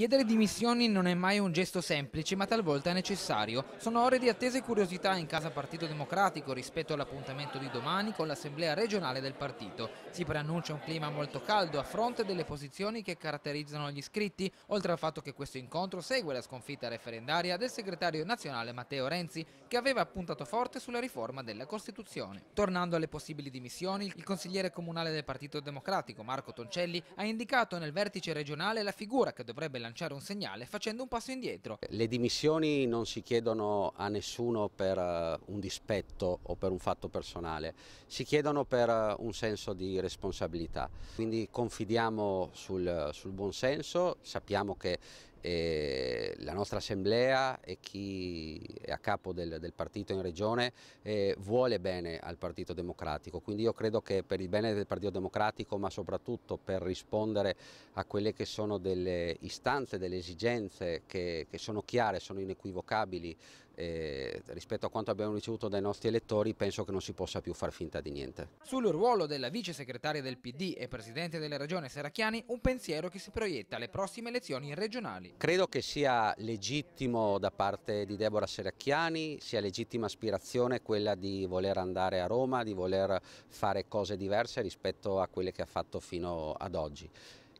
Chiedere dimissioni non è mai un gesto semplice, ma talvolta è necessario. Sono ore di attesa e curiosità in casa Partito Democratico rispetto all'appuntamento di domani con l'Assemblea regionale del partito. Si preannuncia un clima molto caldo a fronte delle posizioni che caratterizzano gli iscritti, oltre al fatto che questo incontro segue la sconfitta referendaria del segretario nazionale Matteo Renzi, che aveva puntato forte sulla riforma della Costituzione. Tornando alle possibili dimissioni, il consigliere comunale del Partito Democratico Marco Toncelli ha indicato nel vertice regionale la figura che dovrebbe lanciare lanciare un segnale facendo un passo indietro. Le dimissioni non si chiedono a nessuno per eh, un dispetto o per un fatto personale, si chiedono per eh, un senso di responsabilità. Quindi confidiamo sul, sul buon senso, sappiamo che eh, la nostra assemblea e chi è a capo del, del partito in regione eh, vuole bene al Partito Democratico, quindi io credo che per il bene del Partito Democratico ma soprattutto per rispondere a quelle che sono delle istanze, delle esigenze che, che sono chiare, sono inequivocabili eh, rispetto a quanto abbiamo ricevuto dai nostri elettori penso che non si possa più far finta di niente. Sul ruolo della vice segretaria del PD e presidente della regione Seracchiani un pensiero che si proietta alle prossime elezioni regionali. Credo che sia legittimo da parte di Deborah Seracchiani, sia legittima aspirazione quella di voler andare a Roma, di voler fare cose diverse rispetto a quelle che ha fatto fino ad oggi.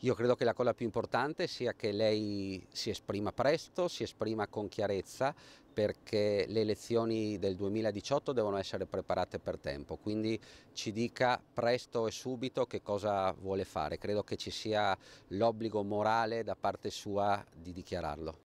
Io credo che la cosa più importante sia che lei si esprima presto, si esprima con chiarezza, perché le elezioni del 2018 devono essere preparate per tempo, quindi ci dica presto e subito che cosa vuole fare. Credo che ci sia l'obbligo morale da parte sua di dichiararlo.